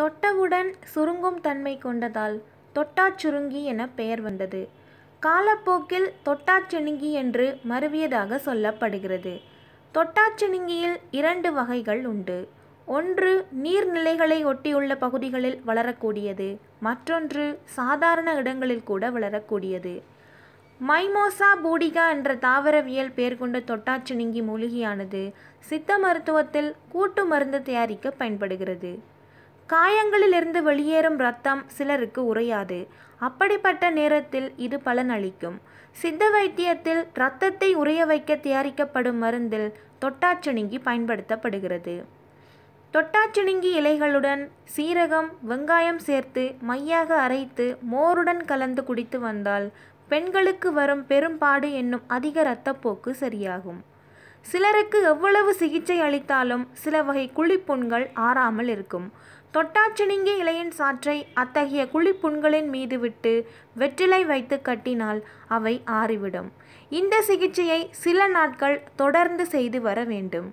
தொட்டவுடன் சுருங்கும் தன்மை கொண்டதால் தொட்டாச்சுருங்கி என பெயர் வந்தது காலப்போக்கில் தொட்டாச்செனுங்கி என்று மருவியதாக சொல்லப்படுகிறது தொட்டாச்செனுங்கியில் இரண்டு வகைகள் உண்டு ஒன்று நீர்நிலைகளை ஒட்டியுள்ள பகுதிகளில் வளரக்கூடியது மற்றொன்று சாதாரண இடங்களில் கூட வளரக்கூடியது மைமோசா பூடிகா என்ற தாவரவியல் பெயர் கொண்ட தொட்டாச்சினிங்கி மூலிகையானது சித்த மருத்துவத்தில் கூட்டு மருந்து தயாரிக்க பயன்படுகிறது காயங்களிலிருந்து வெளியேறும் ரத்தம் சிலருக்கு உறையாது அப்படிப்பட்ட நேரத்தில் இது பலனளிக்கும் சித்த வைத்தியத்தில் இரத்தத்தை உறைய வைக்க தயாரிக்கப்படும் மருந்தில் தொட்டாச்சிணுங்கி பயன்படுத்தப்படுகிறது தொட்டாச்சிணுங்கி இலைகளுடன் சீரகம் வெங்காயம் சேர்த்து மையாக அரைத்து மோருடன் கலந்து குடித்து வந்தால் பெண்களுக்கு வரும் பெரும்பாடு என்னும் அதிக இரத்தப்போக்கு சரியாகும் சிலருக்கு எவ்வளவு சிகிச்சை அளித்தாலும் சில வகை குழிப்புண்கள் ஆறாமல் இருக்கும் தொட்டாச்சினிங்கி இலையின் சாற்றை அத்தகைய குழிப்புண்களின் மீது விட்டு வெற்றிலை வைத்து கட்டினால் அவை ஆறிவிடும் இந்த சிகிச்சையை சில நாட்கள் தொடர்ந்து செய்து வர வேண்டும்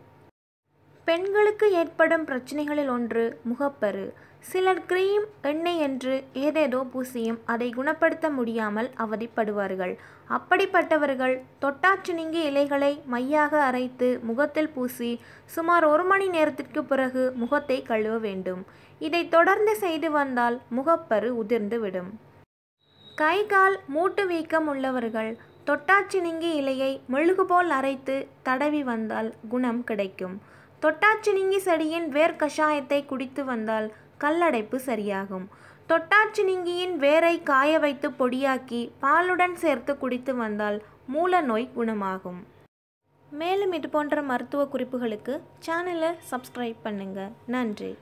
பெண்களுக்கு ஏற்படும் பிரச்சனைகளில் ஒன்று முகப்பரு சிலர் கிரீம் எண்ணெய் என்று ஏதேதோ பூசியும் அதை குணப்படுத்த முடியாமல் அவதிப்படுவார்கள் அப்படிப்பட்டவர்கள் தொட்டாற்று நீங்கி இலைகளை மையாக அரைத்து முகத்தில் பூசி சுமார் ஒரு மணி நேரத்திற்கு பிறகு முகத்தை கழுவ வேண்டும் இதை தொடர்ந்து செய்து வந்தால் முகப்பரு உதிர்ந்துவிடும் கை கால் மூட்டு வீக்கம் உள்ளவர்கள் தொட்டாச்சி நீங்கி இலையை மெழுகு போல் அரைத்து தடவி வந்தால் குணம் கிடைக்கும் தொட்டாச்சினிங்கி செடியின் வேர் கஷாயத்தை குடித்து வந்தால் கல்லடைப்பு சரியாகும் தொட்டாச்சினிங்கியின் வேரை காய வைத்து பொடியாக்கி பாலுடன் சேர்த்து குடித்து வந்தால் மூல நோய் குணமாகும் மேலும் இது போன்ற மருத்துவ குறிப்புகளுக்கு சேனலை சப்ஸ்கிரைப் பண்ணுங்கள் நன்றி